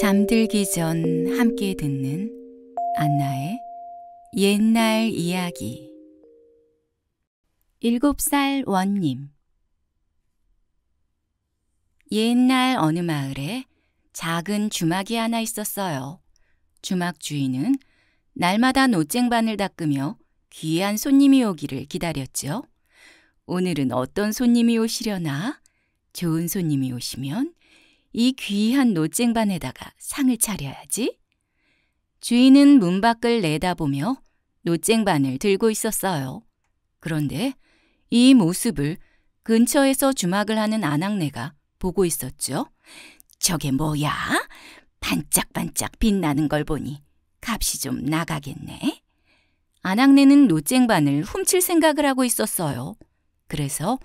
잠들기 전 함께 듣는 안나의 옛날 이야기 일살 원님 옛날 어느 마을에 작은 주막이 하나 있었어요. 주막 주인은 날마다 노쟁반을 닦으며 귀한 손님이 오기를 기다렸죠. 오늘은 어떤 손님이 오시려나? 좋은 손님이 오시면 이 귀한 노쟁반에다가 상을 차려야지. 주인은 문 밖을 내다보며 노쟁반을 들고 있었어요. 그런데 이 모습을 근처에서 주막을 하는 아낙네가 보고 있었죠. 저게 뭐야? 반짝반짝 빛나는 걸 보니 값이 좀 나가겠네. 아낙네는 노쟁반을 훔칠 생각을 하고 있었어요. 그래서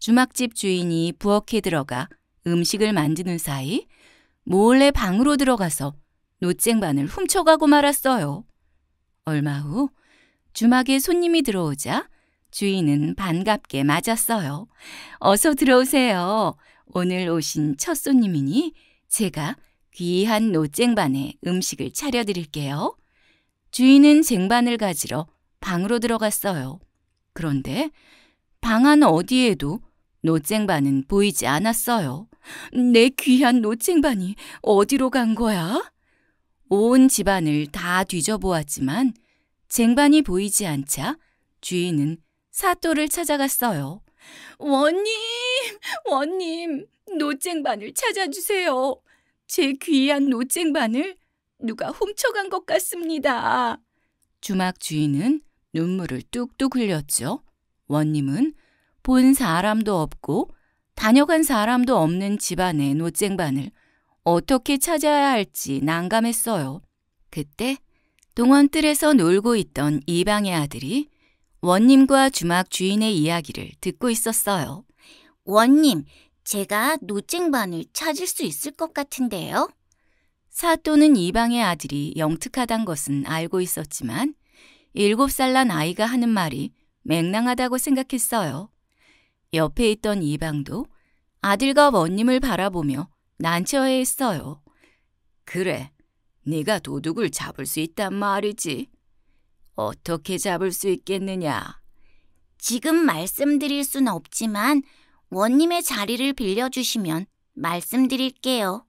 주막집 주인이 부엌에 들어가 음식을 만드는 사이 몰래 방으로 들어가서 노쟁반을 훔쳐가고 말았어요. 얼마 후 주막에 손님이 들어오자 주인은 반갑게 맞았어요. 어서 들어오세요. 오늘 오신 첫 손님이니 제가 귀한 노쟁반에 음식을 차려드릴게요. 주인은 쟁반을 가지러 방으로 들어갔어요. 그런데 방 안 어디에도 노쟁반은 보이지 않았어요. 내 귀한 노칭반이 어디로 간 거야? 온 집안을 다 뒤져보았지만 쟁반이 보이지 않자 주인은 사또를 찾아갔어요. 원님, 원님, 노쟁반을 찾아주세요. 제 귀한 노쟁반을 누가 훔쳐간 것 같습니다. 주막 주인은 눈물을 뚝뚝 흘렸죠. 원님은 본 사람도 없고 다녀간 사람도 없는 집안의 노쟁반을 어떻게 찾아야 할지 난감했어요. 그때 동원뜰에서 놀고 있던 이방의 아들이 원님과 주막 주인의 이야기를 듣고 있었어요. 원님, 제가 노쟁반을 찾을 수 있을 것 같은데요? 사또는 이방의 아들이 영특하단 것은 알고 있었지만 일곱 살 난 아이가 하는 말이 맹랑하다고 생각했어요. 옆에 있던 이방도 아들과 원님을 바라보며 난처해했어요. 그래, 네가 도둑을 잡을 수 있단 말이지. 어떻게 잡을 수 있겠느냐? 지금 말씀드릴 순 없지만 원님의 자리를 빌려주시면 말씀드릴게요.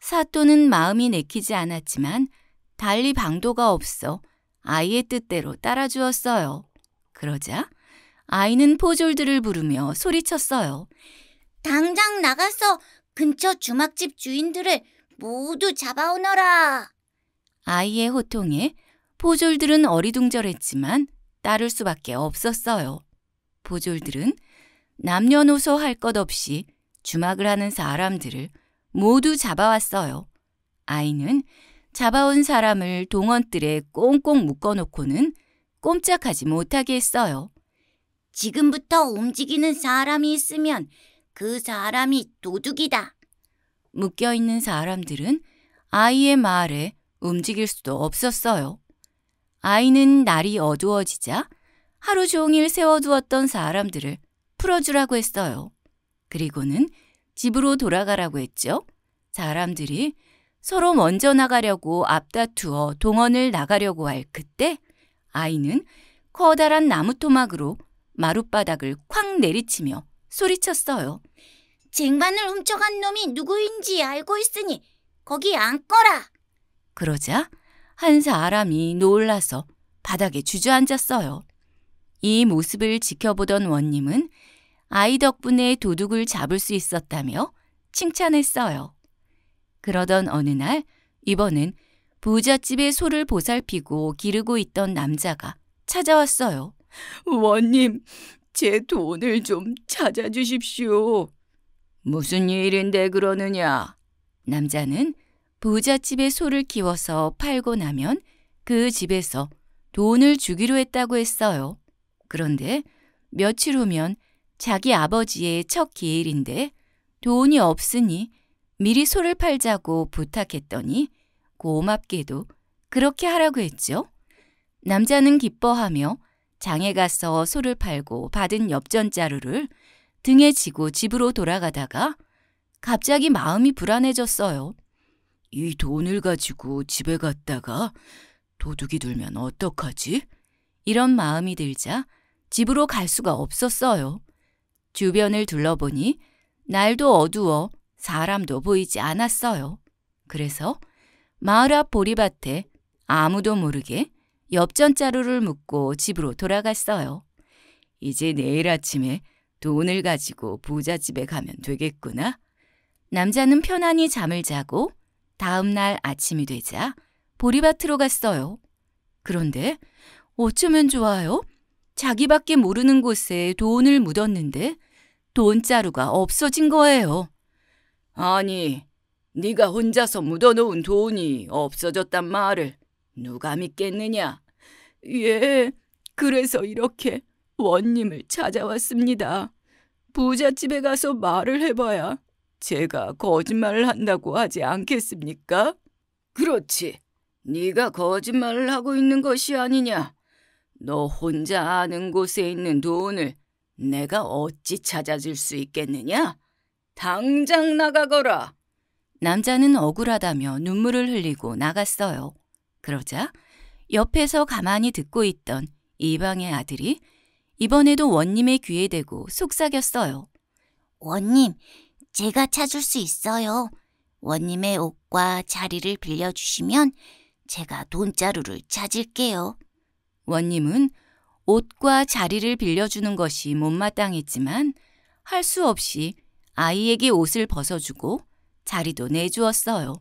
사또는 마음이 내키지 않았지만 달리 방도가 없어 아이의 뜻대로 따라주었어요. 그러자 아이는 포졸들을 부르며 소리쳤어요. 당장 나가서 근처 주막집 주인들을 모두 잡아오너라. 아이의 호통에 포졸들은 어리둥절했지만 따를 수밖에 없었어요. 포졸들은 남녀노소 할 것 없이 주막을 하는 사람들을 모두 잡아왔어요. 아이는 잡아온 사람을 동원들에 꽁꽁 묶어놓고는 꼼짝하지 못하게 했어요. 지금부터 움직이는 사람이 있으면 그 사람이 도둑이다. 묶여 있는 사람들은 아이의 말에 움직일 수도 없었어요. 아이는 날이 어두워지자 하루 종일 세워두었던 사람들을 풀어주라고 했어요. 그리고는 집으로 돌아가라고 했죠. 사람들이 서로 먼저 나가려고 앞다투어 동원을 나가려고 할 그때 아이는 커다란 나무 토막으로 마룻바닥을 쾅 내리치며 소리쳤어요. 쟁반을 훔쳐간 놈이 누구인지 알고 있으니 거기 앉거라. 그러자 한 사람이 놀라서 바닥에 주저앉았어요. 이 모습을 지켜보던 원님은 아이 덕분에 도둑을 잡을 수 있었다며 칭찬했어요. 그러던 어느 날 이번엔 부잣집의 소를 보살피고 기르고 있던 남자가 찾아왔어요. 원님, 제 돈을 좀 찾아주십시오. 무슨 일인데 그러느냐? 남자는 부잣집에 소를 키워서 팔고 나면 그 집에서 돈을 주기로 했다고 했어요. 그런데 며칠 후면 자기 아버지의 첫 기일인데 돈이 없으니 미리 소를 팔자고 부탁했더니 고맙게도 그렇게 하라고 했죠. 남자는 기뻐하며 장에 가서 소를 팔고 받은 엽전자루를 등에 지고 집으로 돌아가다가 갑자기 마음이 불안해졌어요. 이 돈을 가지고 집에 갔다가 도둑이 들면 어떡하지? 이런 마음이 들자 집으로 갈 수가 없었어요. 주변을 둘러보니 날도 어두워 사람도 보이지 않았어요. 그래서 마을 앞 보리밭에 아무도 모르게 엽전 자루를 묶고 집으로 돌아갔어요. 이제 내일 아침에 돈을 가지고 부자집에 가면 되겠구나. 남자는 편안히 잠을 자고 다음 날 아침이 되자 보리밭으로 갔어요. 그런데 어쩌면 좋아요? 자기밖에 모르는 곳에 돈을 묻었는데 돈자루가 없어진 거예요. 아니, 네가 혼자서 묻어놓은 돈이 없어졌단 말을 누가 믿겠느냐? 예, 그래서 이렇게 원님을 찾아왔습니다. 부잣집에 가서 말을 해봐야 제가 거짓말을 한다고 하지 않겠습니까? 그렇지. 네가 거짓말을 하고 있는 것이 아니냐. 너 혼자 아는 곳에 있는 돈을 내가 어찌 찾아줄 수 있겠느냐? 당장 나가거라. 남자는 억울하다며 눈물을 흘리고 나갔어요. 그러자 옆에서 가만히 듣고 있던 이방의 아들이 이번에도 원님의 귀에 대고 속삭였어요. 원님, 제가 찾을 수 있어요. 원님의 옷과 자리를 빌려주시면 제가 돈자루를 찾을게요. 원님은 옷과 자리를 빌려주는 것이 못마땅했지만 할 수 없이 아이에게 옷을 벗어주고 자리도 내주었어요.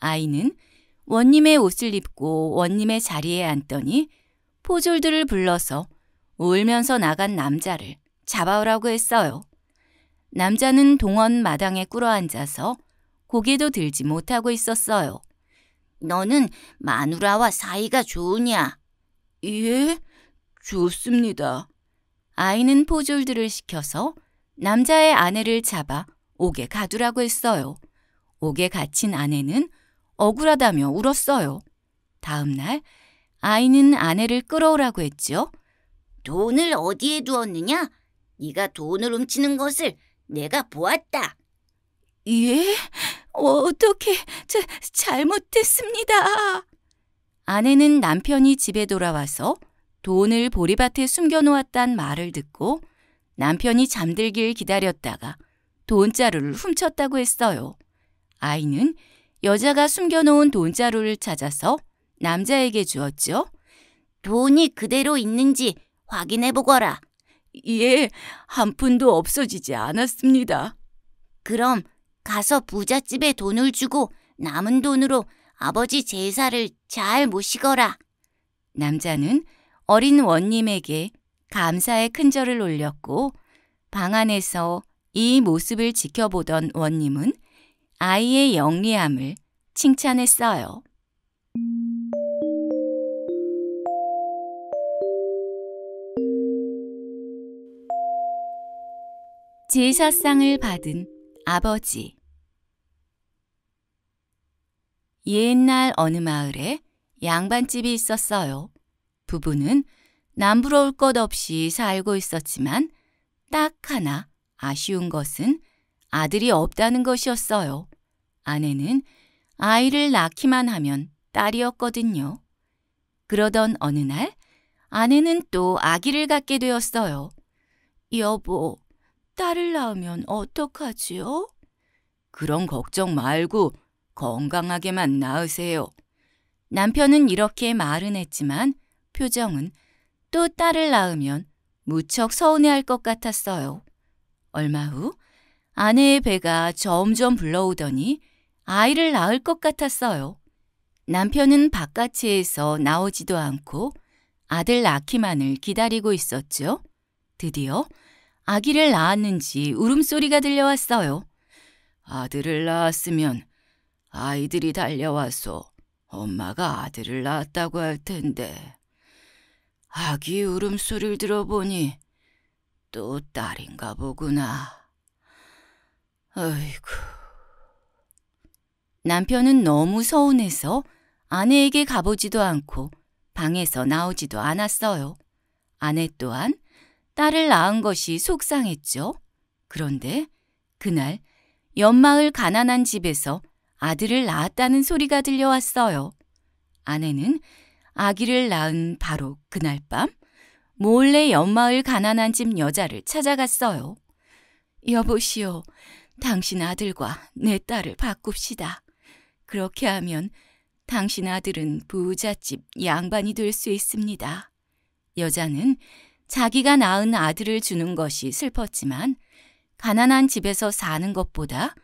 아이는 원님의 옷을 입고 원님의 자리에 앉더니 포졸들을 불러서 울면서 나간 남자를 잡아오라고 했어요. 남자는 동원 마당에 꿇어 앉아서 고개도 들지 못하고 있었어요. 너는 마누라와 사이가 좋으냐? 예, 좋습니다. 아이는 포졸들을 시켜서 남자의 아내를 잡아 옥에 가두라고 했어요. 옥에 갇힌 아내는 억울하다며 울었어요. 다음 날 아이는 아내를 끌어오라고 했지요. 돈을 어디에 두었느냐? 네가 돈을 훔치는 것을 내가 보았다. 예? 어떻게 자, 잘못했습니다 아내는 남편이 집에 돌아와서 돈을 보리밭에 숨겨놓았단 말을 듣고 남편이 잠들길 기다렸다가 돈자루를 훔쳤다고 했어요. 아이는 여자가 숨겨놓은 돈자루를 찾아서 남자에게 주었죠. 돈이 그대로 있는지 확인해 보거라. 예, 한 푼도 없어지지 않았습니다. 그럼 가서 부잣집에 돈을 주고 남은 돈으로 아버지 제사를 잘 모시거라. 남자는 어린 원님에게 감사의 큰절을 올렸고 방 안에서 이 모습을 지켜보던 원님은 아이의 영리함을 칭찬했어요. 제사상을 받은 아버지 옛날 어느 마을에 양반집이 있었어요. 부부는 남부러울 것 없이 살고 있었지만 딱 하나 아쉬운 것은 아들이 없다는 것이었어요. 아내는 아이를 낳기만 하면 딸이었거든요. 그러던 어느 날 아내는 또 아기를 갖게 되었어요. 여보, 딸을 낳으면 어떡하지요? 그런 걱정 말고 건강하게만 낳으세요. 남편은 이렇게 말은 했지만 표정은 또 딸을 낳으면 무척 서운해할 것 같았어요. 얼마 후 아내의 배가 점점 불러오더니 아이를 낳을 것 같았어요. 남편은 바깥에서 나오지도 않고 아들 낳기만을 기다리고 있었죠. 드디어 아기를 낳았는지 울음소리가 들려왔어요. 아들을 낳았으면 아이들이 달려와서 엄마가 아들을 낳았다고 할 텐데 아기 울음소리를 들어보니 또 딸인가 보구나. 아이고... 남편은 너무 서운해서 아내에게 가보지도 않고 방에서 나오지도 않았어요. 아내 또한 딸을 낳은 것이 속상했죠. 그런데 그날 연마을 가난한 집에서 아들을 낳았다는 소리가 들려왔어요. 아내는 아기를 낳은 바로 그날 밤 몰래 연마을 가난한 집 여자를 찾아갔어요. 여보시오, 당신 아들과 내 딸을 바꿉시다. 그렇게 하면 당신 아들은 부잣집 양반이 될 수 있습니다. 여자는 자기가 낳은 아들을 주는 것이 슬펐지만 가난한 집에서 사는 것보다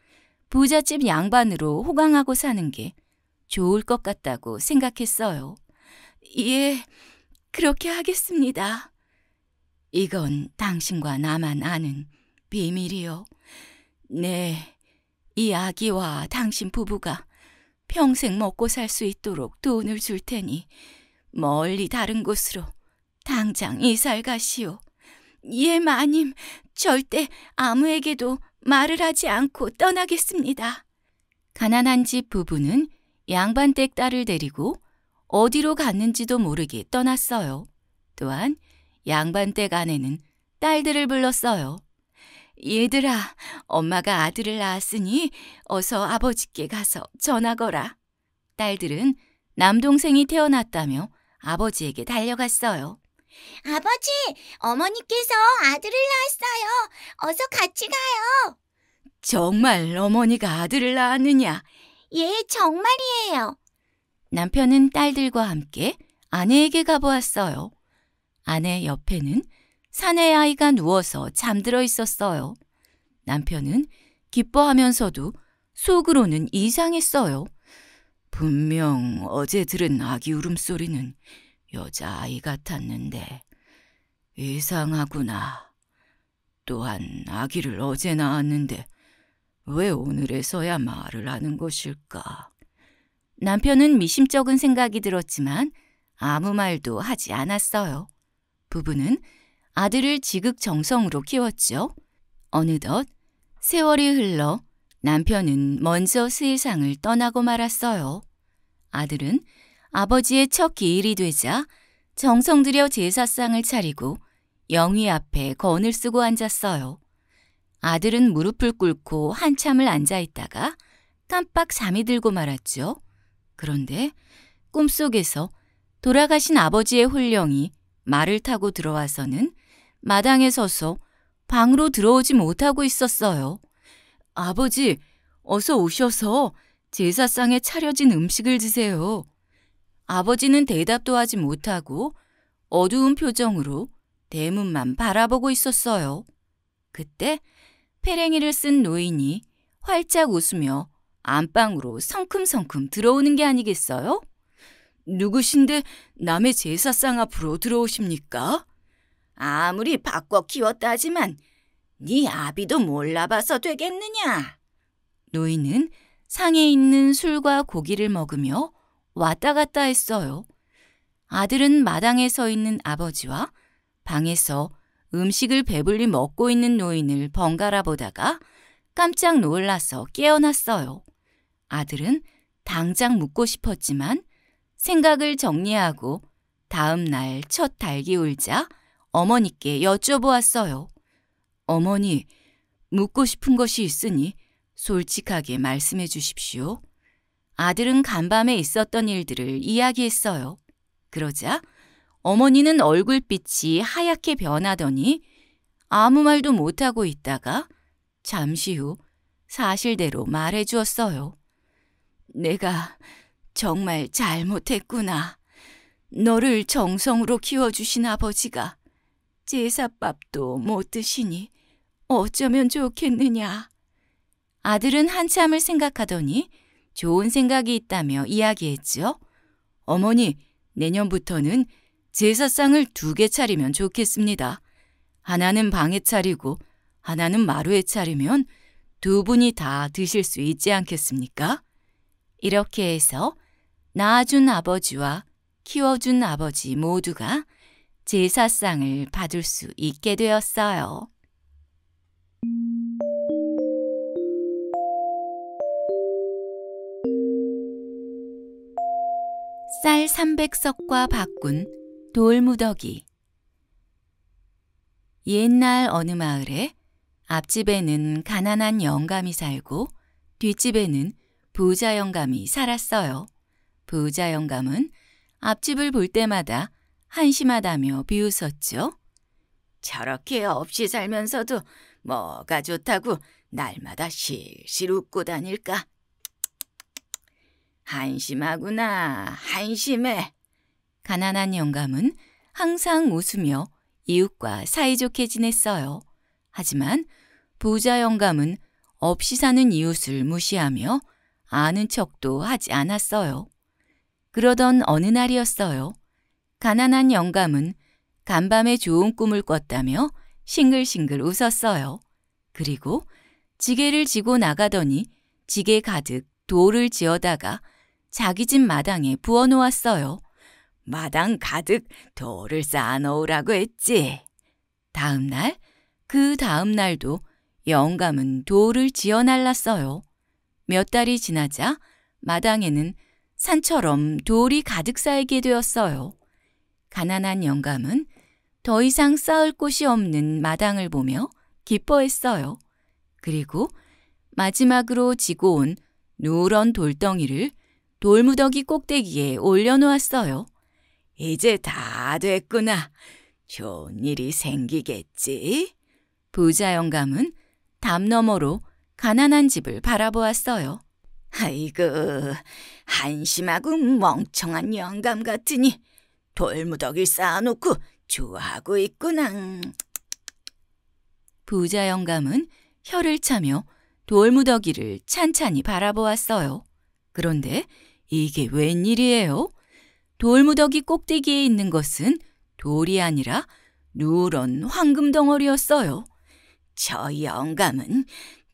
부잣집 양반으로 호강하고 사는 게 좋을 것 같다고 생각했어요. 예, 그렇게 하겠습니다. 이건 당신과 나만 아는 비밀이요. 네, 이 아기와 당신 부부가 평생 먹고 살 수 있도록 돈을 줄 테니 멀리 다른 곳으로 당장 이사를 가시오. 예, 마님, 절대 아무에게도 말을 하지 않고 떠나겠습니다. 가난한 집 부부는 양반댁 딸을 데리고 어디로 갔는지도 모르게 떠났어요. 또한 양반댁 아내는 딸들을 불렀어요. 얘들아, 엄마가 아들을 낳았으니 어서 아버지께 가서 전화거라 딸들은 남동생이 태어났다며 아버지에게 달려갔어요. 아버지, 어머니께서 아들을 낳았어요. 어서 같이 가요. 정말 어머니가 아들을 낳았느냐? 예, 정말이에요. 남편은 딸들과 함께 아내에게 가보았어요. 아내 옆에는 사내 아이가 누워서 잠들어 있었어요. 남편은 기뻐하면서도 속으로는 이상했어요. 분명 어제 들은 아기 울음소리는 여자아이 같았는데 이상하구나. 또한 아기를 어제 낳았는데 왜 오늘에서야 말을 하는 것일까? 남편은 미심쩍은 생각이 들었지만 아무 말도 하지 않았어요. 부부는 아들을 지극정성으로 키웠죠. 어느덧 세월이 흘러 남편은 먼저 세상을 떠나고 말았어요. 아들은 아버지의 첫 기일이 되자 정성 들여 제사상을 차리고 영희 앞에 건을 쓰고 앉았어요. 아들은 무릎을 꿇고 한참을 앉아 있다가 깜빡 잠이 들고 말았죠. 그런데 꿈속에서 돌아가신 아버지의 혼령이 말을 타고 들어와서는 마당에 서서 방으로 들어오지 못하고 있었어요. 아버지, 어서 오셔서 제사상에 차려진 음식을 드세요. 아버지는 대답도 하지 못하고 어두운 표정으로 대문만 바라보고 있었어요. 그때 페랭이를 쓴 노인이 활짝 웃으며 안방으로 성큼성큼 들어오는 게 아니겠어요? 누구신데 남의 제사상 앞으로 들어오십니까? 아무리 바꿔 키웠다 하지만 네 아비도 몰라봐서 되겠느냐. 노인은 상에 있는 술과 고기를 먹으며 왔다 갔다 했어요. 아들은 마당에 서 있는 아버지와 방에서 음식을 배불리 먹고 있는 노인을 번갈아 보다가 깜짝 놀라서 깨어났어요. 아들은 당장 묻고 싶었지만 생각을 정리하고 다음 날 첫 달기 울자 어머니께 여쭤보았어요. 어머니, 묻고 싶은 것이 있으니 솔직하게 말씀해 주십시오. 아들은 간밤에 있었던 일들을 이야기했어요. 그러자 어머니는 얼굴빛이 하얗게 변하더니 아무 말도 못하고 있다가 잠시 후 사실대로 말해 주었어요. 내가 정말 잘못했구나. 너를 정성으로 키워주신 아버지가 제사밥도 못 드시니 어쩌면 좋겠느냐. 아들은 한참을 생각하더니 좋은 생각이 있다며 이야기했지요. 어머니, 내년부터는 제사상을 두 개 차리면 좋겠습니다. 하나는 방에 차리고 하나는 마루에 차리면 두 분이 다 드실 수 있지 않겠습니까? 이렇게 해서 낳아준 아버지와 키워준 아버지 모두가 제사상을 받을 수 있게 되었어요. 쌀 300석과 바꾼 돌무더기 옛날 어느 마을에 앞집에는 가난한 영감이 살고 뒷집에는 부자 영감이 살았어요. 부자 영감은 앞집을 볼 때마다 한심하다며 비웃었죠. 저렇게 없이 살면서도 뭐가 좋다고 날마다 실실 웃고 다닐까? 한심하구나, 한심해. 가난한 영감은 항상 웃으며 이웃과 사이좋게 지냈어요. 하지만 부자 영감은 없이 사는 이웃을 무시하며 아는 척도 하지 않았어요. 그러던 어느 날이었어요. 가난한 영감은 간밤에 좋은 꿈을 꿨다며 싱글싱글 웃었어요. 그리고 지게를 지고 나가더니 지게 가득 돌을 지어다가 자기 집 마당에 부어놓았어요. 마당 가득 돌을 쌓아놓으라고 했지. 다음 날, 그 다음 날도 영감은 돌을 지어 날랐어요. 몇 달이 지나자 마당에는 산처럼 돌이 가득 쌓이게 되었어요. 가난한 영감은 더 이상 쌓을 곳이 없는 마당을 보며 기뻐했어요. 그리고 마지막으로 지고 온 누런 돌덩이를 돌무더기 꼭대기에 올려놓았어요. 이제 다 됐구나. 좋은 일이 생기겠지? 부자 영감은 담 너머로 가난한 집을 바라보았어요. 아이고, 한심하고 멍청한 영감 같으니 돌무더기 쌓아놓고 좋아하고 있구나. 부자 영감은 혀를 차며 돌무더기를 찬찬히 바라보았어요. 그런데 이게 웬일이에요? 돌무더기 꼭대기에 있는 것은 돌이 아니라 누런 황금 덩어리였어요. 저 영감은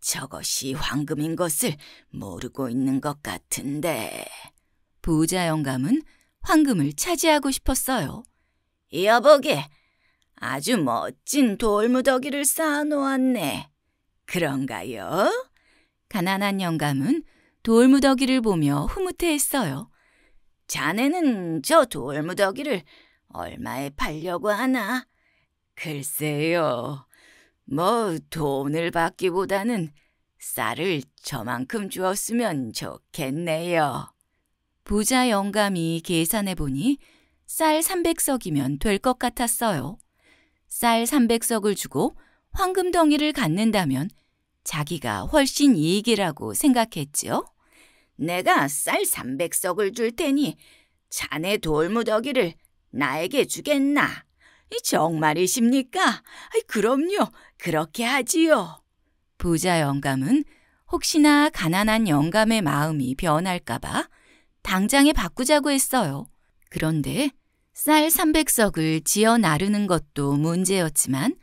저것이 황금인 것을 모르고 있는 것 같은데. 부자 영감은 황금을 차지하고 싶었어요. 여보게, 아주 멋진 돌무더기를 쌓아놓았네. 그런가요? 가난한 영감은 돌무더기를 보며 흐뭇해했어요. 자네는 저 돌무더기를 얼마에 팔려고 하나? 글쎄요. 뭐 돈을 받기보다는 쌀을 저만큼 주었으면 좋겠네요. 부자 영감이 계산해 보니 쌀 300석이면 될 것 같았어요. 쌀 300석을 주고 황금 덩이를 갖는다면 자기가 훨씬 이익이라고 생각했지요. 내가 쌀 300석을 줄 테니 자네 돌무더기를 나에게 주겠나? 정말이십니까? 그럼요. 그렇게 하지요. 부자 영감은 혹시나 가난한 영감의 마음이 변할까봐 당장에 바꾸자고 했어요. 그런데 쌀 300석을 지어 나르는 것도 문제였지만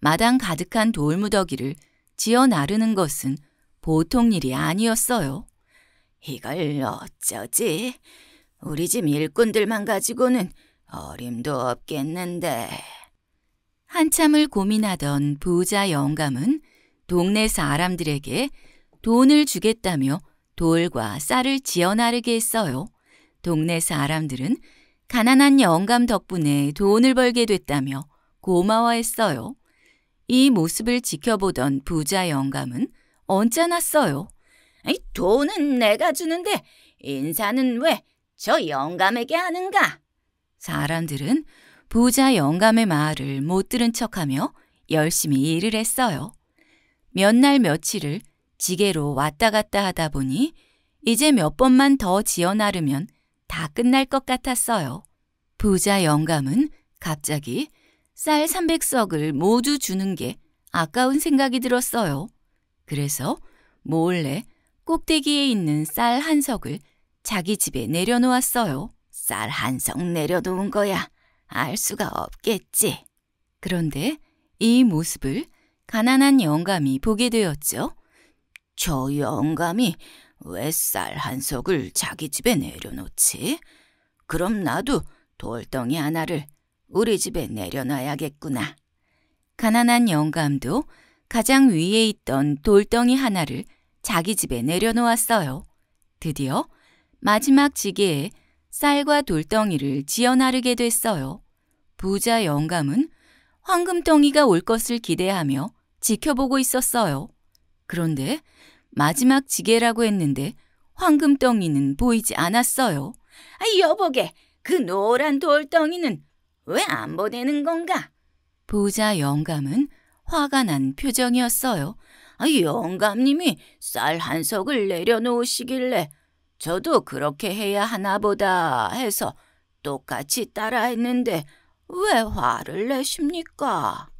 마당 가득한 돌무더기를 지어 나르는 것은 보통 일이 아니었어요. 이걸 어쩌지? 우리 집 일꾼들만 가지고는 어림도 없겠는데. 한참을 고민하던 부자 영감은 동네 사람들에게 돈을 주겠다며 돌과 쌀을 지어 나르게 했어요. 동네 사람들은 가난한 영감 덕분에 돈을 벌게 됐다며 고마워했어요. 이 모습을 지켜보던 부자 영감은 언짢았어요. 돈은 내가 주는데 인사는 왜 저 영감에게 하는가? 사람들은 부자 영감의 말을 못 들은 척하며 열심히 일을 했어요. 몇 날 며칠을 지게로 왔다 갔다 하다 보니 이제 몇 번만 더 지어나르면 다 끝날 것 같았어요. 부자 영감은 갑자기 쌀 300석을 모두 주는 게 아까운 생각이 들었어요. 그래서 몰래 꼭대기에 있는 쌀 한 석을 자기 집에 내려놓았어요. 쌀 한 석 내려놓은 거야. 알 수가 없겠지. 그런데 이 모습을 가난한 영감이 보게 되었죠. 저 영감이 왜 쌀한 속을 자기 집에 내려놓지? 그럼 나도 돌덩이 하나를 우리 집에 내려놔야겠구나. 가난한 영감도 가장 위에 있던 돌덩이 하나를 자기 집에 내려놓았어요. 드디어 마지막 지게에 쌀과 돌덩이를 지어 나르게 됐어요. 부자 영감은 황금덩이가 올 것을 기대하며 지켜보고 있었어요. 그런데 마지막 지게라고 했는데 황금덩이는 보이지 않았어요. 아, 여보게, 그 노란 돌덩이는 왜 안 보내는 건가? 보자 영감은 화가 난 표정이었어요. 아, 영감님이 쌀 한 석을 내려놓으시길래 저도 그렇게 해야 하나 보다 해서 똑같이 따라 했는데 왜 화를 내십니까?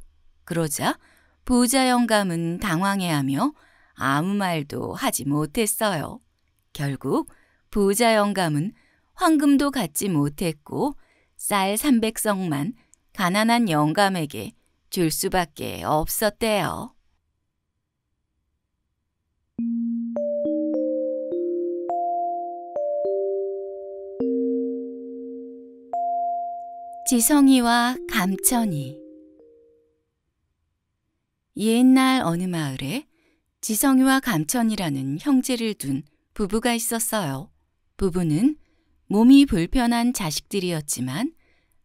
그러자 보자 영감은 당황해하며 아무 말도 하지 못했어요. 결국 부자 영감은 황금도 갖지 못했고 쌀 300성만 가난한 영감에게 줄 수밖에 없었대요. 지성이와 감천이 옛날 어느 마을에 지성이와 감천이라는 형제를 둔 부부가 있었어요. 부부는 몸이 불편한 자식들이었지만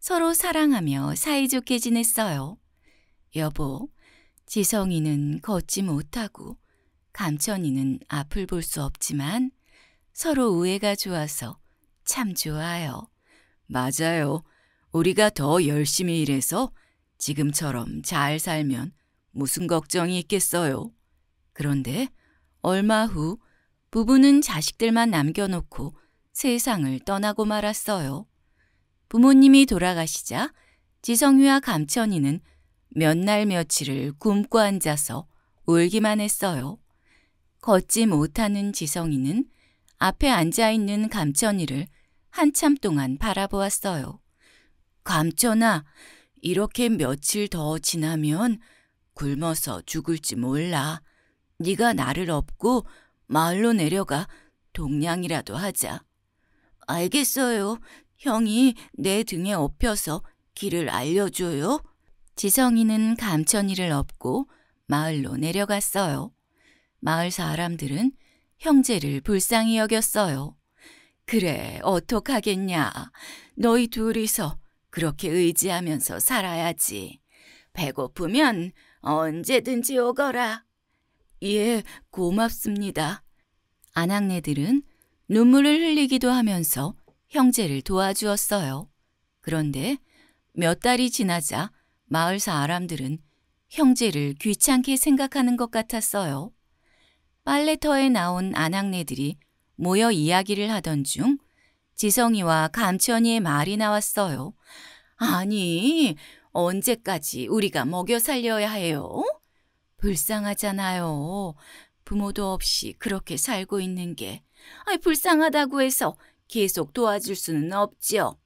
서로 사랑하며 사이좋게 지냈어요. 여보, 지성이는 걷지 못하고 감천이는 앞을 볼 수 없지만 서로 우애가 좋아서 참 좋아요. 맞아요. 우리가 더 열심히 일해서 지금처럼 잘 살면 무슨 걱정이 있겠어요. 그런데 얼마 후 부부는 자식들만 남겨놓고 세상을 떠나고 말았어요. 부모님이 돌아가시자 지성유와 감천이는 몇 날 며칠을 굶고 앉아서 울기만 했어요. 걷지 못하는 지성이는 앞에 앉아있는 감천이를 한참 동안 바라보았어요. 감천아, 이렇게 며칠 더 지나면 굶어서 죽을지 몰라. 네가 나를 업고 마을로 내려가 동냥이라도 하자. 알겠어요. 형이 내 등에 업혀서 길을 알려줘요. 지성이는 감천이를 업고 마을로 내려갔어요. 마을 사람들은 형제를 불쌍히 여겼어요. 그래, 어떡하겠냐. 너희 둘이서 그렇게 의지하면서 살아야지. 배고프면 언제든지 오거라. 예, 고맙습니다. 아낙네들은 눈물을 흘리기도 하면서 형제를 도와주었어요. 그런데 몇 달이 지나자 마을 사람들은 형제를 귀찮게 생각하는 것 같았어요. 빨래터에 나온 아낙네들이 모여 이야기를 하던 중 지성이와 감천이의 말이 나왔어요. 아니, 언제까지 우리가 먹여 살려야 해요? 불쌍하잖아요. 부모도 없이 그렇게 살고 있는 게. 아이, 불쌍하다고 해서 계속 도와줄 수는 없지요.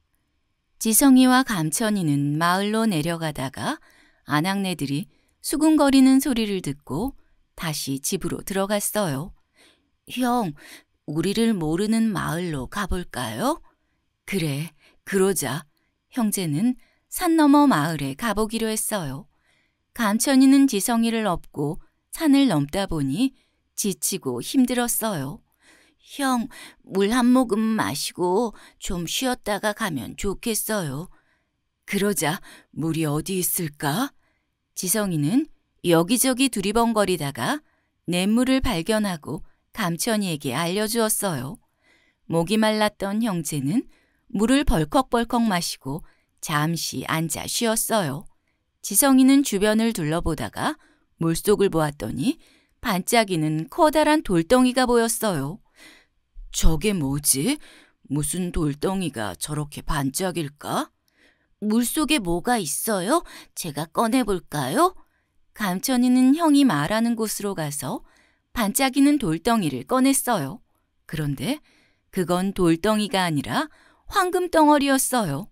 지성이와 감천이는 마을로 내려가다가 아낙네들이 수군거리는 소리를 듣고 다시 집으로 들어갔어요. 형, 우리를 모르는 마을로 가볼까요? 그래, 그러자. 형제는 산 너머 마을에 가보기로 했어요. 감천이는 지성이를 업고 산을 넘다 보니 지치고 힘들었어요. 형, 물 한 모금 마시고 좀 쉬었다가 가면 좋겠어요. 그러자 물이 어디 있을까? 지성이는 여기저기 두리번거리다가 냇물을 발견하고 감천이에게 알려주었어요. 목이 말랐던 형제는 물을 벌컥벌컥 마시고 잠시 앉아 쉬었어요. 지성이는 주변을 둘러보다가 물속을 보았더니 반짝이는 커다란 돌덩이가 보였어요. 저게 뭐지? 무슨 돌덩이가 저렇게 반짝일까? 물속에 뭐가 있어요? 제가 꺼내볼까요? 감천이는 형이 말하는 곳으로 가서 반짝이는 돌덩이를 꺼냈어요. 그런데 그건 돌덩이가 아니라 황금 덩어리였어요.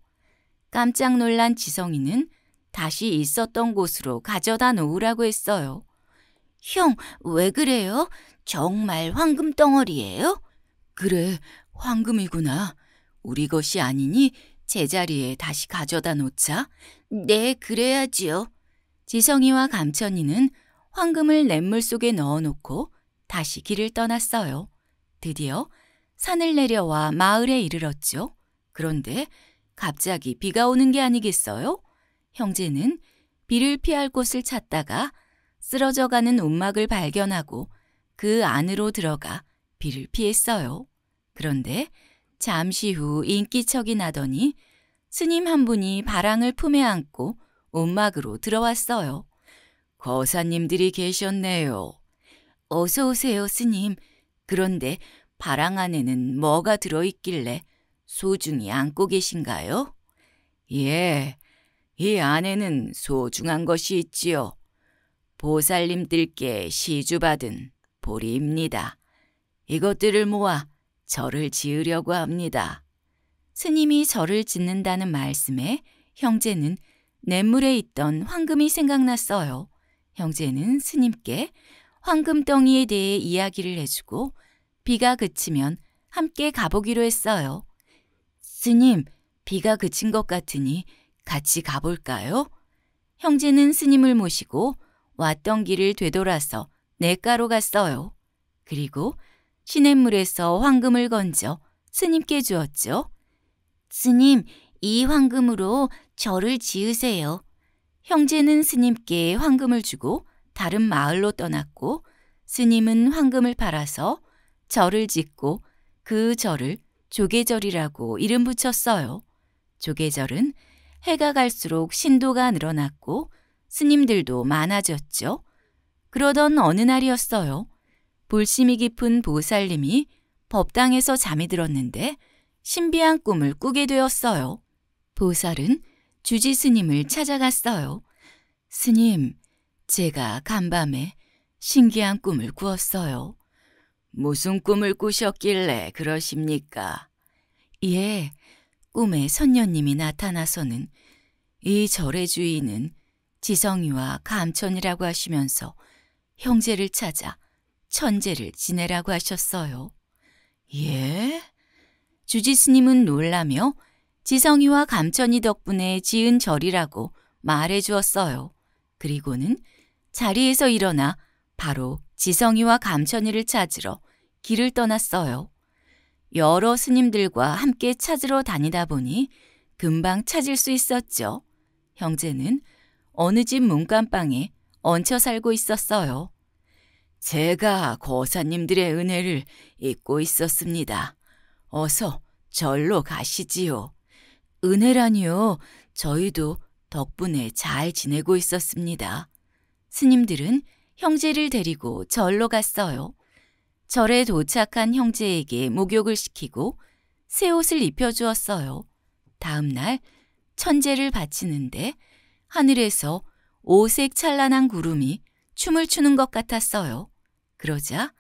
깜짝 놀란 지성이는 다시 있었던 곳으로 가져다 놓으라고 했어요. 형, 왜 그래요? 정말 황금 덩어리예요? 그래, 황금이구나. 우리 것이 아니니 제자리에 다시 가져다 놓자. 네, 그래야지요. 지성이와 감천이는 황금을 냇물 속에 넣어놓고 다시 길을 떠났어요. 드디어 산을 내려와 마을에 이르렀죠. 그런데 갑자기 비가 오는 게 아니겠어요? 형제는 비를 피할 곳을 찾다가 쓰러져가는 움막을 발견하고 그 안으로 들어가 비를 피했어요. 그런데 잠시 후 인기척이 나더니 스님 한 분이 바랑을 품에 안고 움막으로 들어왔어요. 거사님들이 계셨네요. 어서 오세요, 스님. 그런데 바랑 안에는 뭐가 들어있길래 소중히 안고 계신가요? 예, 이 안에는 소중한 것이 있지요. 보살님들께 시주받은 보리입니다. 이것들을 모아 절을 지으려고 합니다. 스님이 절을 짓는다는 말씀에 형제는 냇물에 있던 황금이 생각났어요. 형제는 스님께 황금덩이에 대해 이야기를 해주고 비가 그치면 함께 가보기로 했어요. 스님, 비가 그친 것 같으니 같이 가볼까요? 형제는 스님을 모시고 왔던 길을 되돌아서 내가로 갔어요. 그리고 시냇물에서 황금을 건져 스님께 주었죠. 스님, 이 황금으로 절을 지으세요. 형제는 스님께 황금을 주고 다른 마을로 떠났고 스님은 황금을 팔아서 절을 짓고 그 절을 조계절이라고 이름 붙였어요. 조계절은 해가 갈수록 신도가 늘어났고 스님들도 많아졌죠. 그러던 어느 날이었어요. 볼심이 깊은 보살님이 법당에서 잠이 들었는데 신비한 꿈을 꾸게 되었어요. 보살은 주지 스님을 찾아갔어요. 스님, 제가 간밤에 신기한 꿈을 꾸었어요. 무슨 꿈을 꾸셨길래 그러십니까? 예, 꿈에 선녀님이 나타나서는 이 절의 주인은 지성이와 감천이라고 하시면서 형제를 찾아 천재를 지내라고 하셨어요. 예? 주지스님은 놀라며 지성이와 감천이 덕분에 지은 절이라고 말해 주었어요. 그리고는 자리에서 일어나 바로 지성이와 감천이를 찾으러 길을 떠났어요. 여러 스님들과 함께 찾으러 다니다 보니 금방 찾을 수 있었죠. 형제는 어느 집 문간방에 얹혀 살고 있었어요. 제가 고사님들의 은혜를 잊고 있었습니다. 어서 절로 가시지요. 은혜라니요. 저희도 덕분에 잘 지내고 있었습니다. 스님들은 형제를 데리고 절로 갔어요. 절에 도착한 형제에게 목욕을 시키고 새 옷을 입혀주었어요. 다음 날천재를 바치는데 하늘에서 오색 찬란한 구름이 춤을 추는 것 같았어요. 그러자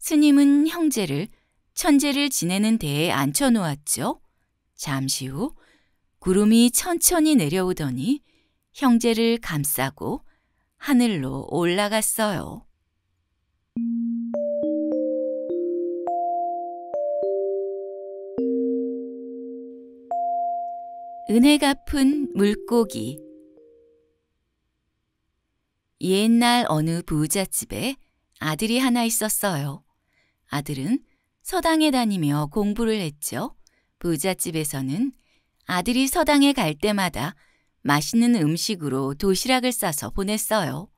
스님은 형제를 천재를 지내는 데에 앉혀놓았죠. 잠시 후 구름이 천천히 내려오더니 형제를 감싸고 하늘로 올라갔어요. 은혜 갚은 물고기 옛날 어느 부잣집에 아들이 하나 있었어요. 아들은 서당에 다니며 공부를 했죠. 부잣집에서는 아들이 서당에 갈 때마다 맛있는 음식으로 도시락을 싸서 보냈어요.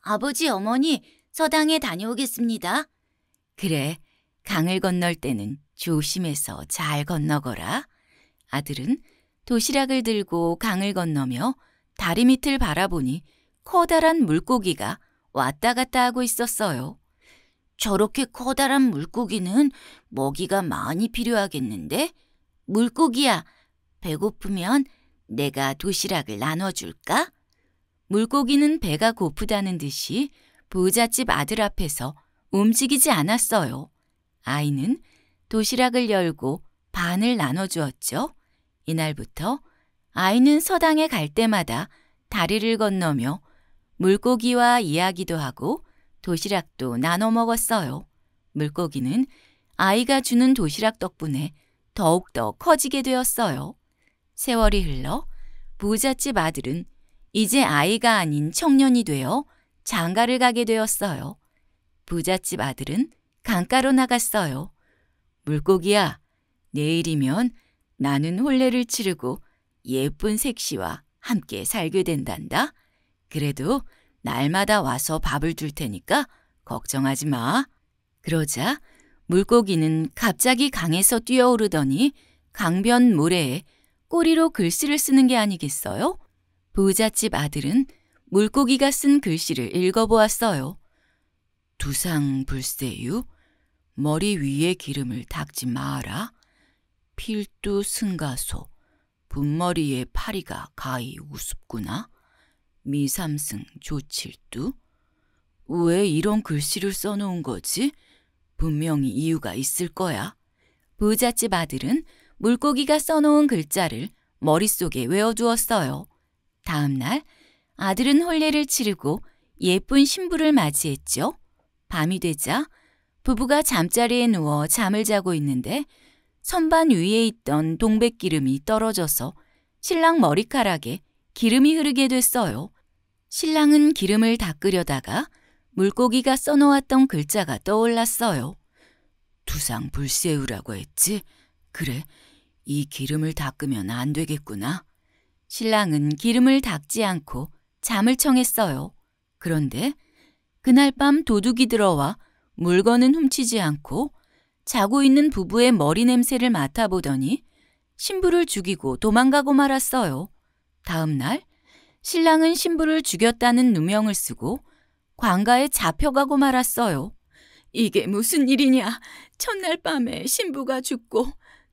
아버지, 어머니, 서당에 다녀오겠습니다. 그래, 강을 건널 때는 조심해서 잘 건너거라. 아들은 도시락을 들고 강을 건너며 다리 밑을 바라보니 커다란 물고기가 왔다 갔다 하고 있었어요. 저렇게 커다란 물고기는 먹이가 많이 필요하겠는데? 물고기야, 배고프면 내가 도시락을 나눠줄까? 물고기는 배가 고프다는 듯이 부잣집 아들 앞에서 움직이지 않았어요. 아이는 도시락을 열고 반을 나눠주었죠. 이날부터 아이는 서당에 갈 때마다 다리를 건너며 물고기와 이야기도 하고 도시락도 나눠 먹었어요. 물고기는 아이가 주는 도시락 덕분에 더욱더 커지게 되었어요. 세월이 흘러 부잣집 아들은 이제 아이가 아닌 청년이 되어 장가를 가게 되었어요. 부잣집 아들은 강가로 나갔어요. 물고기야, 내일이면 나는 혼례를 치르고 예쁜 색시와 함께 살게 된단다. 그래도 날마다 와서 밥을 줄 테니까 걱정하지 마. 그러자 물고기는 갑자기 강에서 뛰어오르더니 강변 모래에 꼬리로 글씨를 쓰는 게 아니겠어요? 부잣집 아들은 물고기가 쓴 글씨를 읽어보았어요. 두상불세유 머리 위에 기름을 닦지 마라. 필두 승가소, 분머리에 파리가 가히 우습구나, 미삼승 조칠두. 왜 이런 글씨를 써놓은 거지? 분명히 이유가 있을 거야. 부잣집 아들은 물고기가 써놓은 글자를 머릿속에 외워두었어요. 다음날 아들은 혼례를 치르고 예쁜 신부를 맞이했죠. 밤이 되자 부부가 잠자리에 누워 잠을 자고 있는데 선반 위에 있던 동백기름이 떨어져서 신랑 머리카락에 기름이 흐르게 됐어요. 신랑은 기름을 닦으려다가 물고기가 써놓았던 글자가 떠올랐어요. 두상 불세우라고 했지? 그래, 이 기름을 닦으면 안 되겠구나. 신랑은 기름을 닦지 않고 잠을 청했어요. 그런데 그날 밤 도둑이 들어와 물건은 훔치지 않고 자고 있는 부부의 머리 냄새를 맡아보더니 신부를 죽이고 도망가고 말았어요. 다음 날 신랑은 신부를 죽였다는 누명을 쓰고 광가에 잡혀가고 말았어요. 이게 무슨 일이냐. 첫날 밤에 신부가 죽고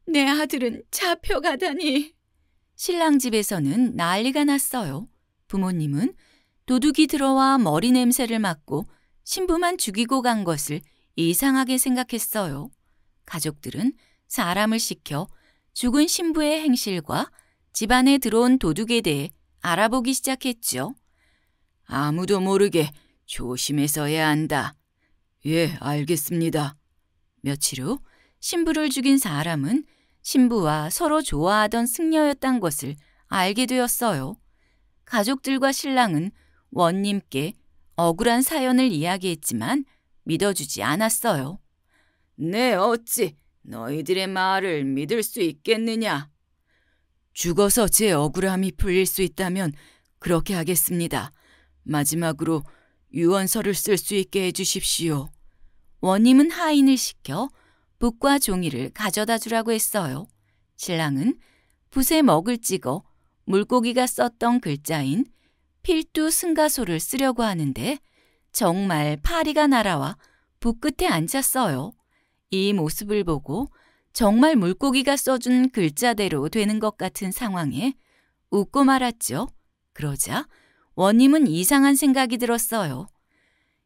내 아들은 잡혀가다니. 신랑 집에서는 난리가 났어요. 부모님은 도둑이 들어와 머리 냄새를 맡고 신부만 죽이고 간 것을 이상하게 생각했어요. 가족들은 사람을 시켜 죽은 신부의 행실과 집안에 들어온 도둑에 대해 알아보기 시작했죠. 아무도 모르게 조심해서야 한다. 예, 알겠습니다. 며칠 후 신부를 죽인 사람은 신부와 서로 좋아하던 승려였단 것을 알게 되었어요. 가족들과 신랑은 원님께 억울한 사연을 이야기했지만 믿어주지 않았어요. 내 네, 어찌 너희들의 말을 믿을 수 있겠느냐? 죽어서 제 억울함이 풀릴 수 있다면 그렇게 하겠습니다. 마지막으로 유언서를 쓸 수 있게 해주십시오. 원님은 하인을 시켜 북과 종이를 가져다 주라고 했어요. 신랑은 붓에 먹을 찍어 물고기가 썼던 글자인 필두 승가소를 쓰려고 하는데 정말 파리가 날아와 북 끝에 앉았어요. 이 모습을 보고 정말 물고기가 써준 글자대로 되는 것 같은 상황에 웃고 말았죠. 그러자 원님은 이상한 생각이 들었어요.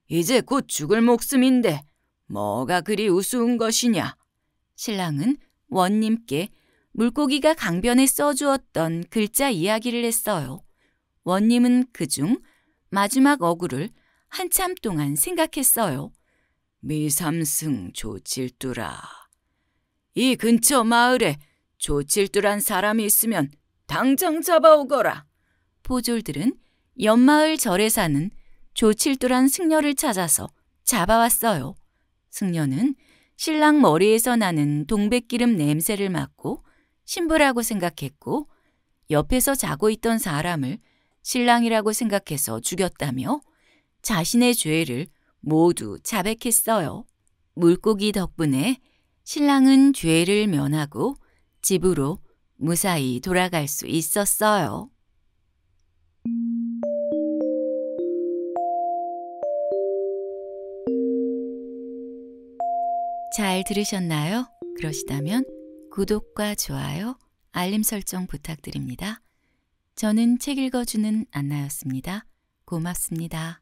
이제 곧 죽을 목숨인데 뭐가 그리 우스운 것이냐. 신랑은 원님께 물고기가 강변에 써주었던 글자 이야기를 했어요. 원님은 그중 마지막 어구를 한참 동안 생각했어요. 미삼승 조칠두라. 이 근처 마을에 조칠두란 사람이 있으면 당장 잡아오거라. 포졸들은 연마을 절에 사는 조칠두란 승려를 찾아서 잡아왔어요. 승려는 신랑 머리에서 나는 동백기름 냄새를 맡고 신부라고 생각했고 옆에서 자고 있던 사람을 신랑이라고 생각해서 죽였다며 자신의 죄를 모두 자백했어요. 물고기 덕분에 신랑은 죄를 면하고 집으로 무사히 돌아갈 수 있었어요. 잘 들으셨나요? 그러시다면 구독과 좋아요, 알림 설정 부탁드립니다. 저는 책 읽어주는 안나였습니다. 고맙습니다.